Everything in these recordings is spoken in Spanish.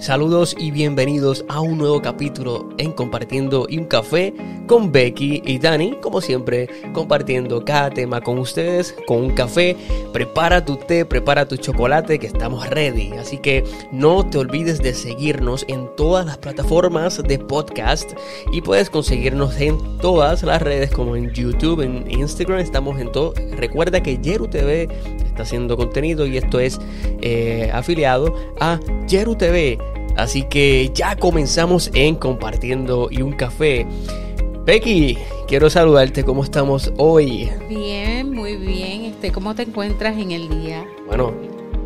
Saludos y bienvenidos a un nuevo capítulo en Compartiendo y un Café con Becky y Dani. Como siempre, compartiendo cada tema con ustedes, con un café. Prepara tu té, prepara tu chocolate, que estamos ready. Así que no te olvides de seguirnos en todas las plataformas de podcast y puedes conseguirnos en todas las redes como en YouTube, en Instagram, estamos en todo. Recuerda que Yeru TV haciendo contenido y esto es eh, afiliado a Yeru TV. Así que ya comenzamos en compartiendo y un café. Becky, quiero saludarte. ¿Cómo estamos hoy? Bien, muy bien. Este, ¿Cómo te encuentras en el día? Bueno,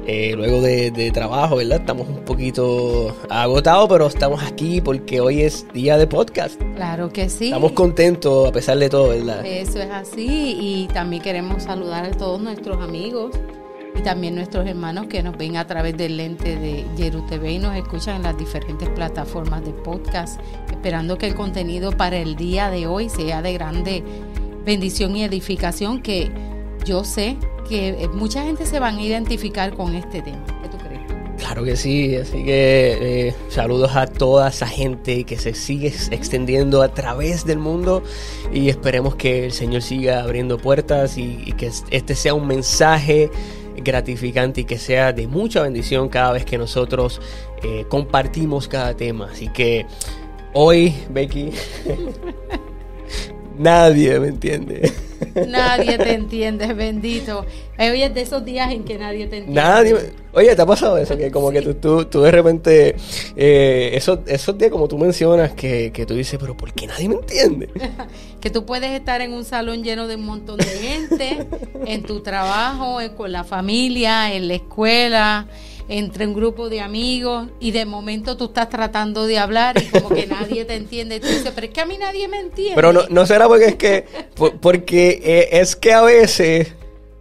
eh, luego de, de, trabajo, ¿verdad? Estamos un poquito agotados, pero estamos aquí porque hoy es día de podcast. Claro que sí. Estamos contentos a pesar de todo, ¿verdad? Eso es así. Y también queremos saludar a todos nuestros amigos y también nuestros hermanos que nos ven a través del lente de Yeru TV y nos escuchan en las diferentes plataformas de podcast, esperando que el contenido para el día de hoy sea de grande bendición y edificación que yo sé que eh, mucha gente se van a identificar con este tema. ¿Qué tú crees? Claro que sí, así que eh, saludos a toda esa gente que se sigue extendiendo a través del mundo y esperemos que el Señor siga abriendo puertas y, que este sea un mensaje gratificante y que sea de mucha bendición cada vez que nosotros eh, compartimos cada tema. Así que hoy, Becky, nadie me entiende. Nadie te entiende, bendito. Oye, es de esos días en que nadie te entiende. Nadie. Oye, ¿te ha pasado eso? Que como que tú, tú, de repente, eh, esos, esos días como tú mencionas, que, que tú dices, pero ¿por qué nadie me entiende? que tú puedes estar en un salón lleno de un montón de gente, en tu trabajo, con la familia, en la escuela entre un grupo de amigos y de momento tú estás tratando de hablar y como que nadie te entiende. tú dices, pero es que a mí nadie me entiende. Pero no, no será porque es que, porque eh, es que a veces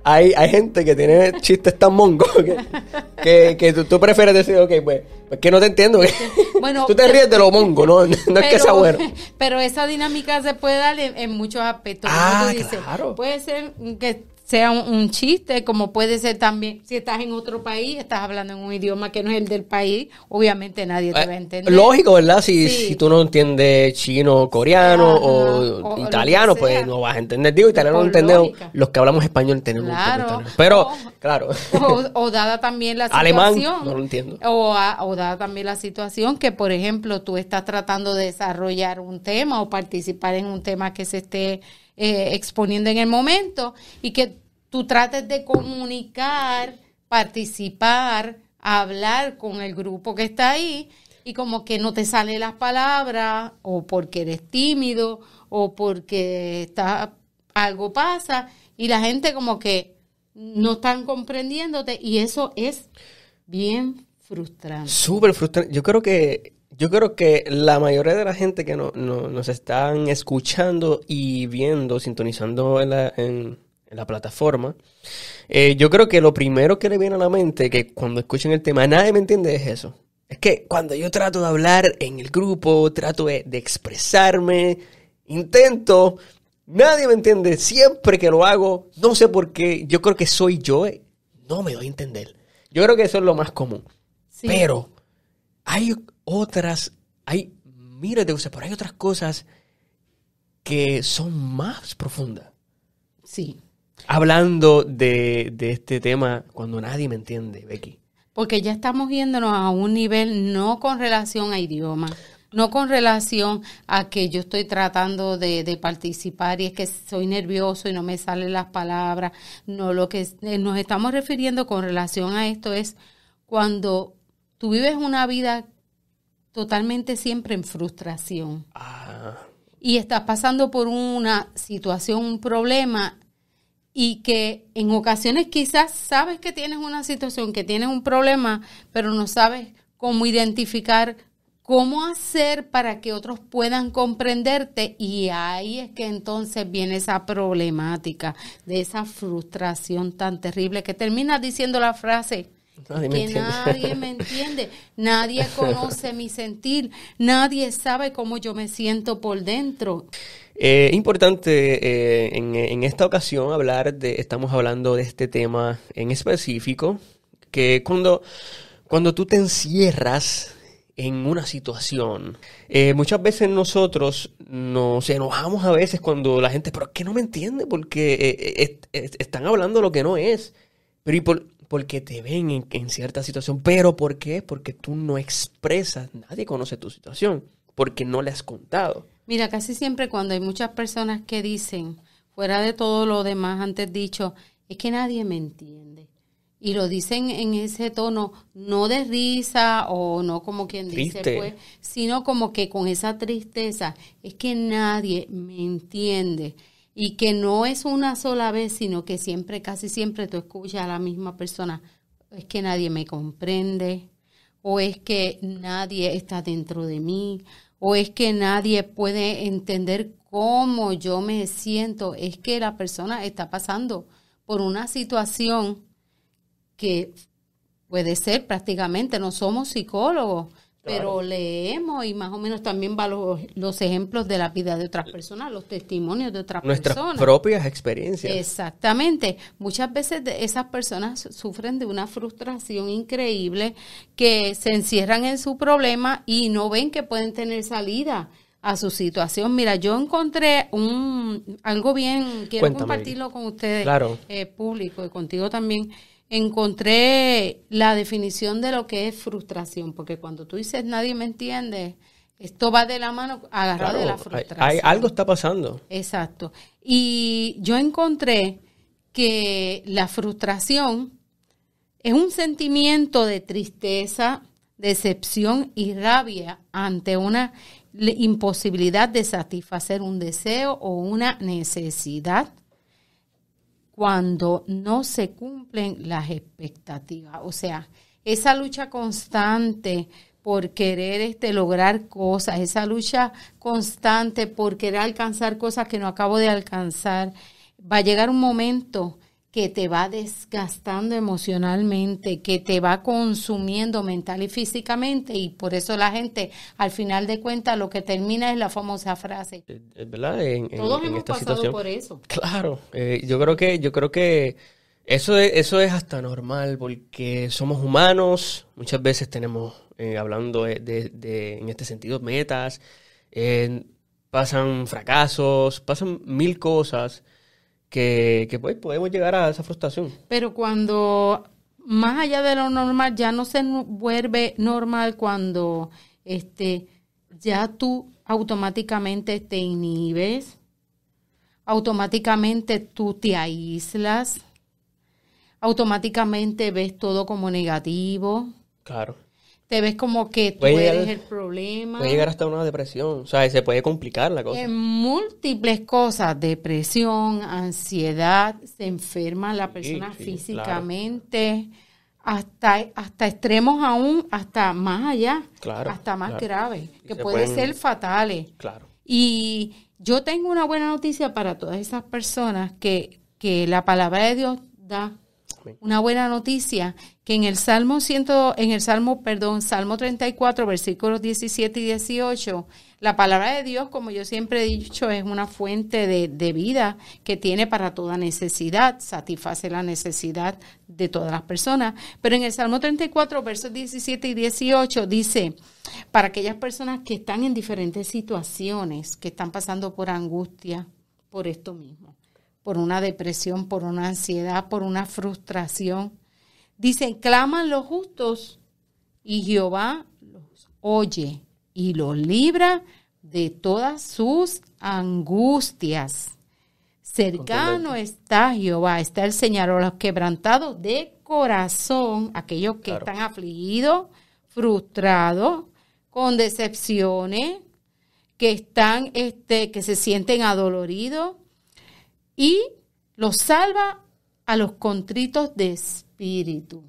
hay, gente que tiene chistes tan mongos que, que, tú, prefieres decir, ok, pues, pues que no te entiendo. Bueno, tú te ríes de lo mongo, ¿no? No es que sea bueno. Pero esa dinámica se puede dar en, muchos aspectos. Ah, claro. Puede ser que sea un, chiste, como puede ser también, si estás en otro país, estás hablando en un idioma que no es el del país, obviamente nadie te eh, va a entender. Lógico, ¿verdad? Si, si tú no entiendes chino, coreano o, italiano, pues no vas a entender. Digo, italiano no entendemos, los que hablamos español tenemos un problema Pero, claro. O, dada también la situación. entiendo. O, o dada también la situación que, por ejemplo, tú estás tratando de desarrollar un tema o participar en un tema que se esté eh, exponiendo en el momento y que tú trates de comunicar, participar, hablar con el grupo que está ahí y como que no te salen las palabras o porque eres tímido o porque está, algo pasa y la gente como que no están comprendiéndote y eso es bien frustrante. Súper frustrante. Yo creo que yo creo que la mayoría de la gente que nos están escuchando y viendo, sintonizando en la, plataforma, eh, yo creo que lo primero que le viene a la mente, que cuando escuchen el tema, nadie me entiende, es eso. Es que cuando yo trato de hablar en el grupo, trato de, expresarme, intento, nadie me entiende. Siempre que lo hago, no sé por qué, yo creo que soy yo, eh, no me doy a entender. Yo creo que eso es lo más común. Pero hay otras, hay miles te cosas, pero hay otras cosas que son más profundas. Sí. Hablando de, este tema cuando nadie me entiende, Becky. Porque ya estamos yéndonos a un nivel no con relación a idioma, no con relación a que yo estoy tratando de, de, participar y es que soy nervioso y no me salen las palabras. No, lo que eh, nos estamos refiriendo con relación a esto es cuando tú vives una vida totalmente siempre en frustración. Ah. Y estás pasando por una situación, un problema, y que en ocasiones quizás sabes que tienes una situación, que tienes un problema, pero no sabes cómo identificar cómo hacer para que otros puedan comprenderte y ahí es que entonces viene esa problemática de esa frustración tan terrible que termina diciendo la frase, Nadie que nadie me entiende, nadie conoce mi sentir, nadie sabe cómo yo me siento por dentro. Es eh, importante eh, en, esta ocasión hablar de, estamos hablando de este tema en específico, que cuando, cuando tú te encierras en una situación, eh, muchas veces nosotros nos enojamos a veces cuando la gente, pero es no me entiende porque están hablando lo que no es. Pero ¿y por, porque te ven en, cierta situación. ¿Pero por qué? Porque tú no expresas, nadie conoce tu situación, porque no le has contado. Mira, casi siempre cuando hay muchas personas que dicen, fuera de todo lo demás antes dicho, es que nadie me entiende. Y lo dicen en ese tono, no de risa o no como quien dice, pues, sino como que con esa tristeza, es que nadie me entiende y que no es una sola vez, sino que siempre, casi siempre tú escuchas a la misma persona, es que nadie me comprende, o es que nadie está dentro de mí, o es que nadie puede entender cómo yo me siento, es que la persona está pasando por una situación que puede ser prácticamente, no somos psicólogos, pero leemos y más o menos también va los, ejemplos de la vida de otras personas, los testimonios de otras personas. Nuestras propias experiencias. Exactamente. Muchas veces esas personas sufren de una frustración increíble que se encierran en su problema y no ven que pueden tener salida a su situación. Mira, yo encontré un algo bien, quiero compartirlo con ustedes, claro. Eh, público y contigo también encontré la definición de lo que es frustración, porque cuando tú dices nadie me entiende, esto va de la mano agarrado de la frustración. algo está pasando. Exacto. Y yo encontré que la frustración es un sentimiento de tristeza, decepción y rabia ante una imposibilidad de satisfacer un deseo o una necesidad cuando no se cumplen las expectativas. O sea, esa lucha constante por querer este, lograr cosas, esa lucha constante por querer alcanzar cosas que no acabo de alcanzar, va a llegar un momento que te va desgastando emocionalmente, que te va consumiendo mental y físicamente y por eso la gente al final de cuentas lo que termina es la famosa frase. Eh, eh, ¿Verdad? En, Todos hemos pasado por eso. Claro, eh, yo creo que yo creo que eso es, eso es hasta normal porque somos humanos, muchas veces tenemos hablando de, en este sentido metas, pasan fracasos, pasan mil cosas que, pues, podemos llegar a esa frustración. Pero cuando más allá de lo normal, ya no se vuelve normal cuando este, ya tú automáticamente te inhibes, automáticamente tú te aíslas, automáticamente ves todo como negativo. Claro te ves como que tú eres el problema. Puede llegar hasta una depresión, o sea, se puede complicar la cosa. En múltiples cosas, depresión, ansiedad, se enferma la persona físicamente, hasta, hasta extremos aún, hasta más allá, hasta más graves, que pueden, ser fatales. Claro. Y yo tengo una buena noticia para todas esas personas que, que la palabra de Dios da una buena noticia que en el Salmo en el Salmo, perdón, Salmo 34, versículos 17 y 18, la palabra de Dios, como yo siempre he dicho, es una fuente de, de vida que tiene para toda necesidad, satisface la necesidad de todas las personas. Pero en el Salmo 34, versos 17 y 18 dice, para aquellas personas que están en diferentes situaciones, que están pasando por angustia, por esto mismo por una depresión, por una ansiedad, por una frustración. Dicen, claman los justos y Jehová los oye y los libra de todas sus angustias. Cercano está Jehová, está el Señor los quebrantados de corazón, aquellos que están afligidos, frustrados, con decepciones, que están, este, que se sienten adoloridos, y los salva a los contritos de espíritu.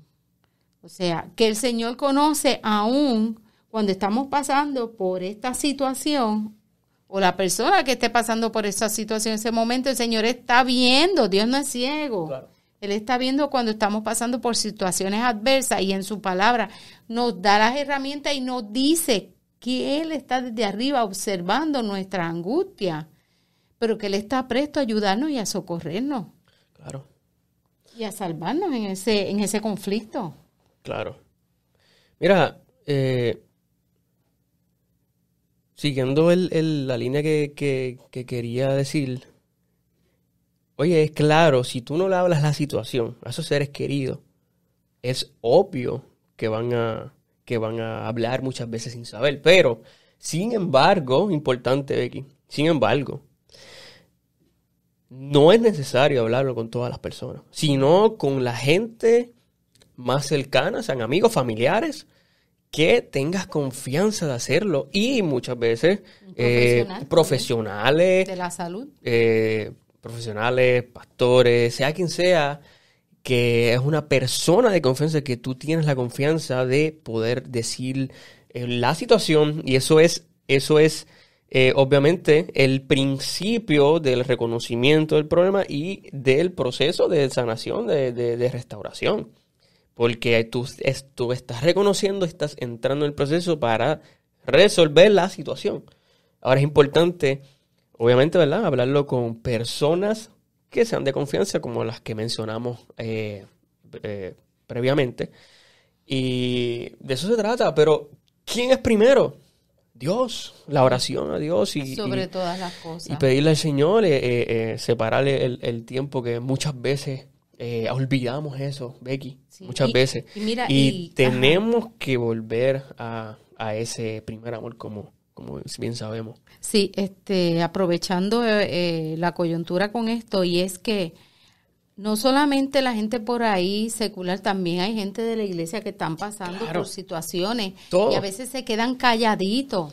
O sea, que el Señor conoce aún cuando estamos pasando por esta situación o la persona que esté pasando por esta situación en ese momento, el Señor está viendo, Dios no es ciego. Él está viendo cuando estamos pasando por situaciones adversas y en su palabra nos da las herramientas y nos dice que Él está desde arriba observando nuestra angustia pero que Él está presto a ayudarnos y a socorrernos. Claro. Y a salvarnos en ese, en ese conflicto. Claro. Mira, eh, siguiendo la línea que, quería decir, oye, es claro, si tú no le hablas la situación a esos seres queridos, es obvio que van a, que van a hablar muchas veces sin saber, pero, sin embargo, importante, Becky, sin embargo, no es necesario hablarlo con todas las personas, sino con la gente más cercana, sean amigos, familiares, que tengas confianza de hacerlo y muchas veces eh, profesionales de la salud, eh, profesionales, pastores, sea quien sea, que es una persona de confianza que tú tienes la confianza de poder decir eh, la situación y eso es eso es eh, obviamente, el principio del reconocimiento del problema y del proceso de sanación, de, restauración. Porque tú, estás reconociendo, estás entrando en el proceso para resolver la situación. Ahora es importante, obviamente, ¿verdad? Hablarlo con personas que sean de confianza, como las que mencionamos eh, eh, previamente. Y de eso se trata, pero ¿quién es primero? Dios, la oración a Dios y, Sobre todas las cosas. y pedirle al Señor, eh, eh, eh, separarle el, tiempo que muchas veces olvidamos eso, Becky, muchas veces. Y, tenemos que volver a, ese primer amor como, como bien sabemos. Sí, este, aprovechando la coyuntura con esto y es que no solamente la gente por ahí secular, también hay gente de la iglesia que están pasando por situaciones y a veces se quedan calladitos.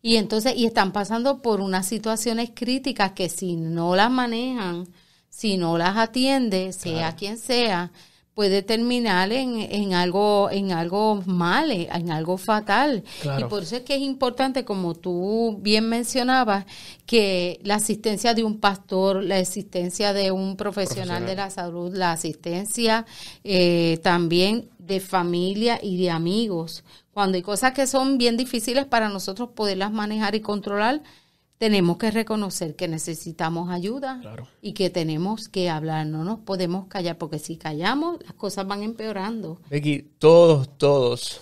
Y entonces, y están pasando por unas situaciones críticas que si no las manejan, si no las atiende, sea quien sea, puede terminar en, en algo en algo mal, eh, en algo fatal. Y por eso es que es importante, como tú bien mencionabas, que la asistencia de un pastor, la asistencia de un profesional, de la salud, la asistencia eh, también de familia y de amigos, cuando hay cosas que son bien difíciles para nosotros poderlas manejar y controlar, tenemos que reconocer que necesitamos ayuda y que tenemos que hablar, no nos podemos callar, porque si callamos las cosas van empeorando. Becky, todos, todos,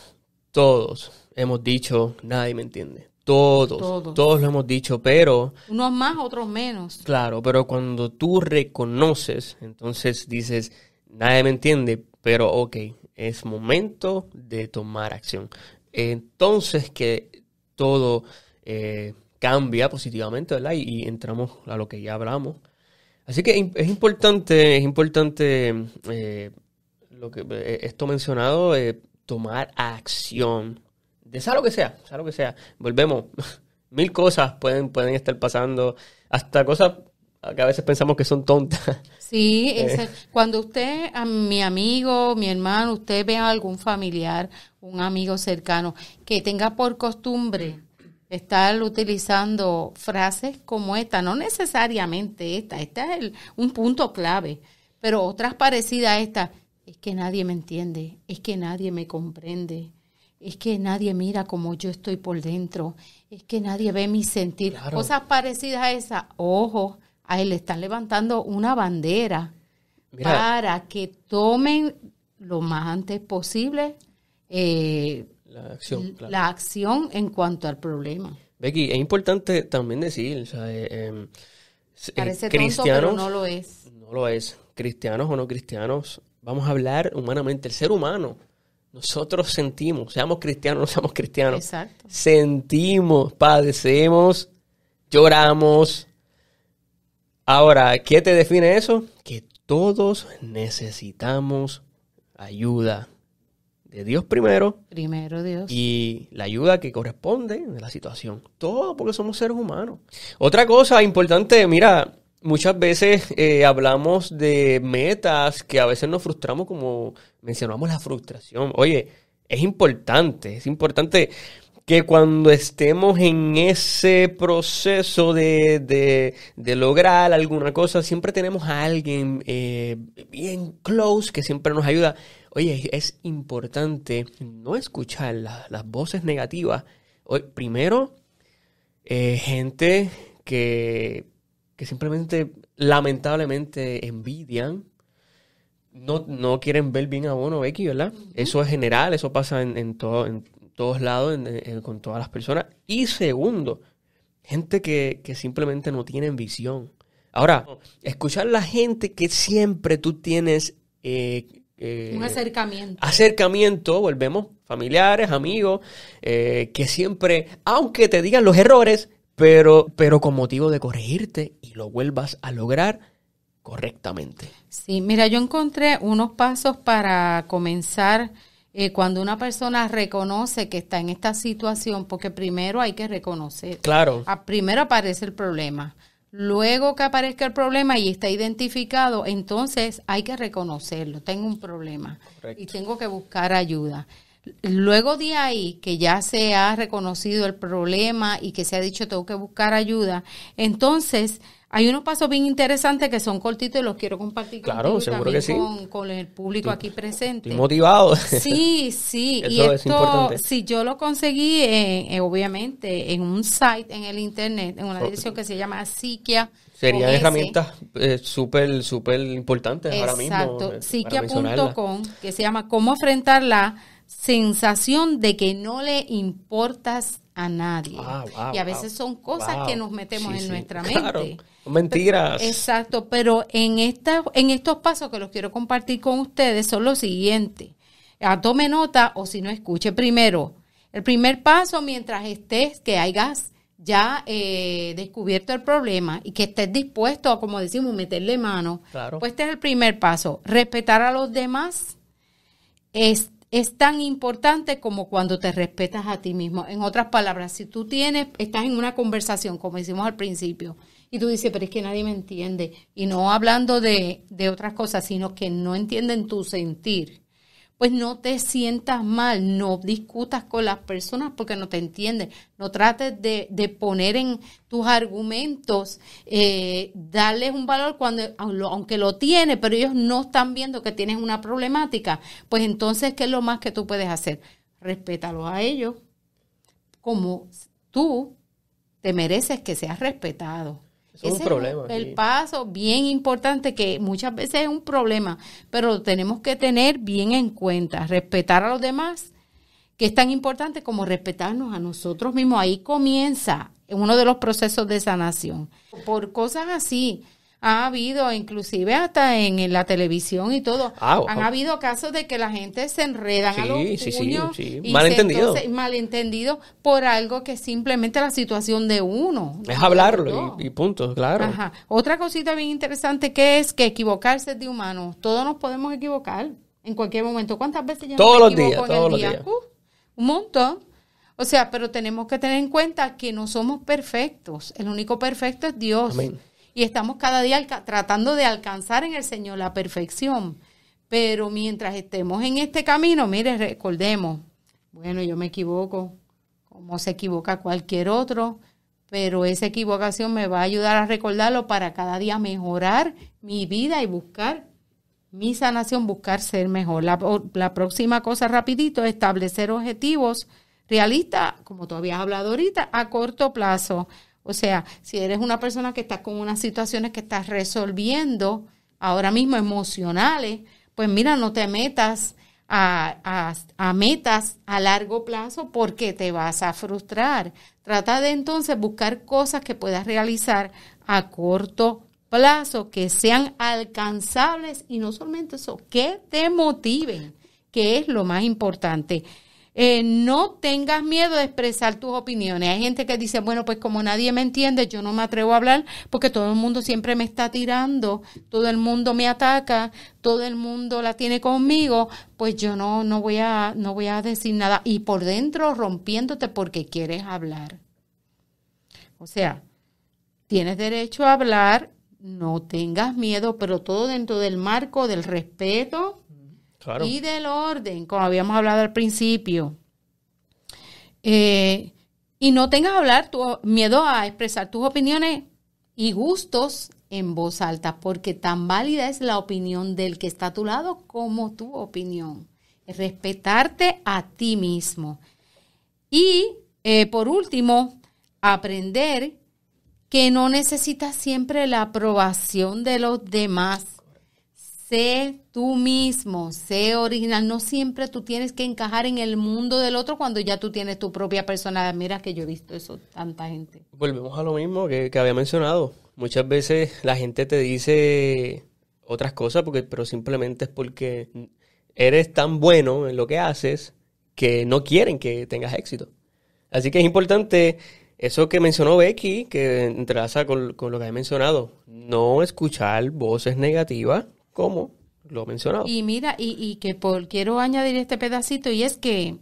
todos hemos dicho, nadie me entiende. Todos, todos, lo hemos dicho, pero... Unos más, otros menos. Claro, pero cuando tú reconoces, entonces dices, nadie me entiende, pero ok, es momento de tomar acción. Entonces que todo... Eh, cambia positivamente, ¿verdad? Y, entramos a lo que ya hablamos. Así que es importante, es importante eh, lo que eh, esto mencionado, eh, tomar acción. De sea lo que sea, sea lo que sea. Volvemos. Mil cosas pueden, pueden estar pasando. Hasta cosas que a veces pensamos que son tontas. Sí, cuando usted, a mi amigo, mi hermano, usted ve a algún familiar, un amigo cercano, que tenga por costumbre estar utilizando frases como esta, no necesariamente esta, esta es un punto clave, pero otras parecidas a esta, es que nadie me entiende, es que nadie me comprende, es que nadie mira como yo estoy por dentro, es que nadie ve mi sentir, cosas parecidas a esa. ojo, a él están levantando una bandera para que tomen lo más antes posible eh, la acción. en cuanto al problema. Becky, es importante también decir, sea, eh, em, eh, no lo es. No lo es. Cristianos o no cristianos, vamos a hablar humanamente. El ser humano, nosotros sentimos, seamos cristianos o no seamos cristianos. Sentimos, padecemos, lloramos. Ahora, ¿qué te define eso? Que todos necesitamos ayuda de Dios primero. Primero Dios. Y la ayuda que corresponde de la situación. Todo porque somos seres humanos. Otra cosa importante, mira, muchas veces eh, hablamos de metas que a veces nos frustramos como mencionamos la frustración. Oye, es importante, es importante que cuando estemos en ese proceso de, lograr alguna cosa, siempre tenemos a alguien eh, bien close que siempre nos ayuda Oye, es importante no escuchar las voces negativas. primero, eh, gente que, simplemente, lamentablemente, envidian. No, quieren ver bien a uno, Becky, ¿verdad? Eso es general, eso pasa en, todo, en todos lados, con todas las personas. Y segundo, gente que, simplemente no tienen visión. Ahora, escuchar la gente que siempre tú tienes eh, eh, un acercamiento. Acercamiento, volvemos, familiares, amigos, eh, que siempre, aunque te digan los errores, pero, pero con motivo de corregirte y lo vuelvas a lograr correctamente. Sí, mira, yo encontré unos pasos para comenzar eh, cuando una persona reconoce que está en esta situación, porque primero hay que reconocer. Claro. A, primero aparece el problema Luego que aparezca el problema y está identificado, entonces hay que reconocerlo, tengo un problema y tengo que buscar ayuda. Luego de ahí, que ya se ha reconocido el problema y que se ha dicho tengo que buscar ayuda, entonces hay unos pasos bien interesantes que son cortitos y los quiero compartir con, el público aquí presente. Estoy motivado. Sí, sí. y esto, si yo lo conseguí, obviamente, en un site en el internet, en una dirección que se llama Psiquia. Serían herramientas eh, súper, súper importantes ahora mismo. Exacto. Eh, que se llama Cómo enfrentar la sensación de que no le importas a nadie. Ah, y a veces son cosas que nos metemos en nuestra mente. Mentiras. exacto, pero en, esta, en estos pasos que los quiero compartir con ustedes son los siguientes. Ah, tome nota o si no escuche primero. El primer paso mientras estés que hayas ya eh, descubierto el problema y que estés dispuesto a, como decimos, meterle mano, claro. pues este es el primer paso. Respetar a los demás, es, es tan importante como cuando te respetas a ti mismo. En otras palabras, si tú tienes, estás en una conversación, como hicimos al principio, y tú dices, pero es que nadie me entiende, y no hablando de, de otras cosas, sino que no entienden tu sentir, pues no te sientas mal, no discutas con las personas porque no te entienden, no trates de, poner en tus argumentos, eh, darles un valor cuando, aunque lo tiene, pero ellos no están viendo que tienes una problemática, pues entonces, ¿qué es lo más que tú puedes hacer? Respétalo a ellos como tú te mereces que seas respetado es un problema. el paso bien importante que muchas veces es un problema, pero lo tenemos que tener bien en cuenta, respetar a los demás, que es tan importante como respetarnos a nosotros mismos. Ahí comienza uno de los procesos de sanación. Por cosas así, ha habido, inclusive hasta en, la televisión y todo, ah, han habido casos de que la gente se enredan sí, a los sí, sí, malentendido. malentendido por algo que simplemente la situación de uno. Es hablarlo y, punto, claro. Otra cosita bien interesante que es que equivocarse es de humano. Todos nos podemos equivocar en cualquier momento. ¿Cuántas veces yo todos los días, todos los Días. un montón. O sea, pero tenemos que tener en cuenta que no somos perfectos. El único perfecto es Dios. Amén y estamos cada día tratando de alcanzar en el Señor la perfección. Pero mientras estemos en este camino, mire, recordemos, bueno, yo me equivoco, como se equivoca cualquier otro, pero esa equivocación me va a ayudar a recordarlo para cada día mejorar mi vida y buscar mi sanación, buscar ser mejor. La, próxima cosa rapidito, establecer objetivos realistas, como tú habías hablado ahorita, a corto plazo. O sea, si eres una persona que está con unas situaciones que estás resolviendo ahora mismo emocionales, pues mira, no te metas a, metas a largo plazo porque te vas a frustrar. Trata de entonces buscar cosas que puedas realizar a corto plazo, que sean alcanzables y no solamente eso, que te motiven, que es lo más importante. Eh, no tengas miedo de expresar tus opiniones. Hay gente que dice, bueno, pues como nadie me entiende, yo no me atrevo a hablar porque todo el mundo siempre me está tirando, todo el mundo me ataca, todo el mundo la tiene conmigo, pues yo no, no, voy, a, no voy a decir nada. Y por dentro rompiéndote porque quieres hablar. O sea, tienes derecho a hablar, no tengas miedo, pero todo dentro del marco del respeto y del orden, como habíamos hablado al principio. Eh, y no tengas hablar tu, miedo a expresar tus opiniones y gustos en voz alta, porque tan válida es la opinión del que está a tu lado como tu opinión. Respetarte a ti mismo. Y eh, por último, aprender que no necesitas siempre la aprobación de los demás Sé tú mismo, sé original. No siempre tú tienes que encajar en el mundo del otro cuando ya tú tienes tu propia personalidad. Mira que yo he visto eso tanta gente. Volvemos a lo mismo que, había mencionado. Muchas veces la gente te dice otras cosas, porque, pero simplemente es porque eres tan bueno en lo que haces que no quieren que tengas éxito. Así que es importante eso que mencionó Becky, que entrelaza con, con lo que he mencionado, no escuchar voces negativas como lo mencionado. Y mira, y, y que por, quiero añadir este pedacito, y es que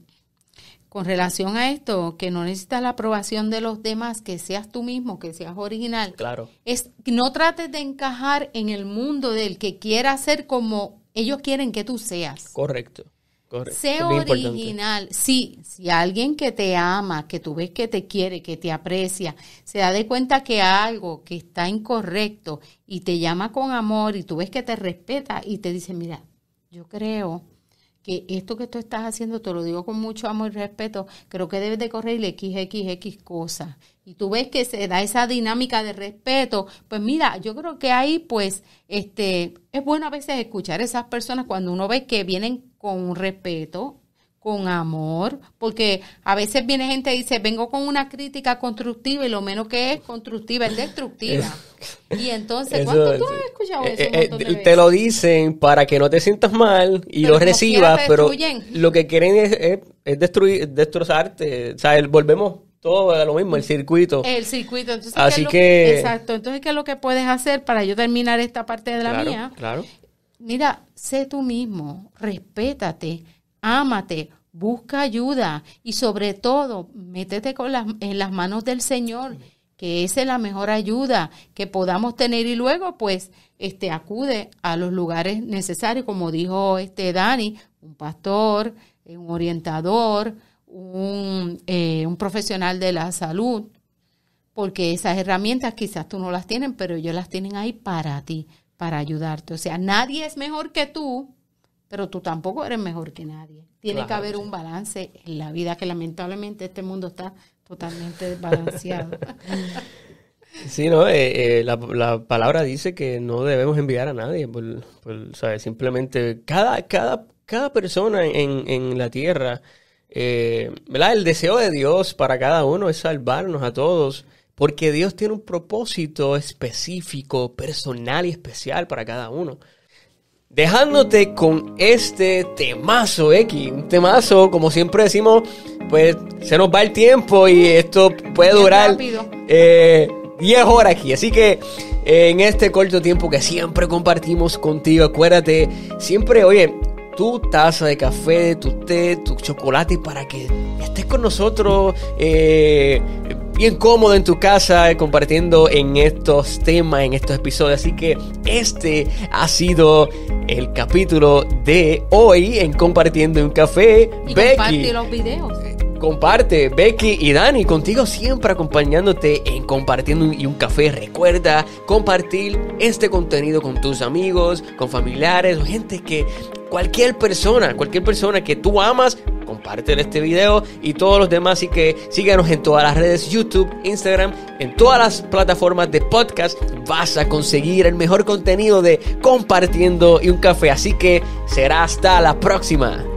con relación a esto, que no necesitas la aprobación de los demás, que seas tú mismo, que seas original. Claro. Es, no trates de encajar en el mundo del que quiera ser como ellos quieren que tú seas. Correcto sea original. Sí, si alguien que te ama, que tú ves que te quiere, que te aprecia, se da de cuenta que algo que está incorrecto y te llama con amor y tú ves que te respeta y te dice, mira, yo creo que esto que tú estás haciendo, te lo digo con mucho amor y respeto, creo que debes de correr X, X, X cosas. Y tú ves que se da esa dinámica de respeto. Pues mira, yo creo que ahí pues este es bueno a veces escuchar a esas personas cuando uno ve que vienen con respeto, con amor, porque a veces viene gente y dice, vengo con una crítica constructiva y lo menos que es constructiva es destructiva. y entonces, ¿cuánto tú has escuchado eh, eso? Eh, eh, te lo dicen para que no te sientas mal y lo recibas, pero lo que quieren es, destruir, destrozarte. O sea, volvemos todo a lo mismo, el circuito. El circuito, entonces. Así que, Exacto, entonces, ¿qué es lo que puedes hacer para yo terminar esta parte de la claro, mía? Claro mira, sé tú mismo, respétate, ámate, busca ayuda y sobre todo, métete con las, en las manos del Señor, que esa es la mejor ayuda que podamos tener y luego pues este acude a los lugares necesarios, como dijo este Dani, un pastor, eh, un orientador, un, eh, un profesional de la salud, porque esas herramientas quizás tú no las tienes, pero ellos las tienen ahí para ti para ayudarte. O sea, nadie es mejor que tú, pero tú tampoco eres mejor que nadie. Tiene que haber un balance en la vida, que lamentablemente este mundo está totalmente desbalanceado. Sí, no, eh, eh, la, palabra dice que no debemos enviar a nadie, simplemente cada, cada, cada persona en, en la tierra, eh, ¿verdad? El deseo de Dios para cada uno es salvarnos a todos porque Dios tiene un propósito específico, personal y especial para cada uno. Dejándote con este temazo X, un temazo, como siempre decimos, pues se nos va el tiempo y esto puede durar 10 eh, horas aquí. Así que eh, en este corto tiempo que siempre compartimos contigo, acuérdate, siempre, oye, tu taza de café, tu té, tu chocolate para que estés con nosotros. Eh, bien cómodo en tu casa eh, compartiendo en estos temas, en estos episodios. Así que este ha sido el capítulo de hoy en Compartiendo un Café. Comparte los videos. Eh, comparte, Becky y Dani, contigo siempre acompañándote en Compartiendo un, y un Café. Recuerda compartir este contenido con tus amigos, con familiares, gente que cualquier persona, cualquier persona que tú amas de este video y todos los demás. Así que síganos en todas las redes, YouTube, Instagram, en todas las plataformas de podcast. Vas a conseguir el mejor contenido de compartiendo y un café. Así que será hasta la próxima.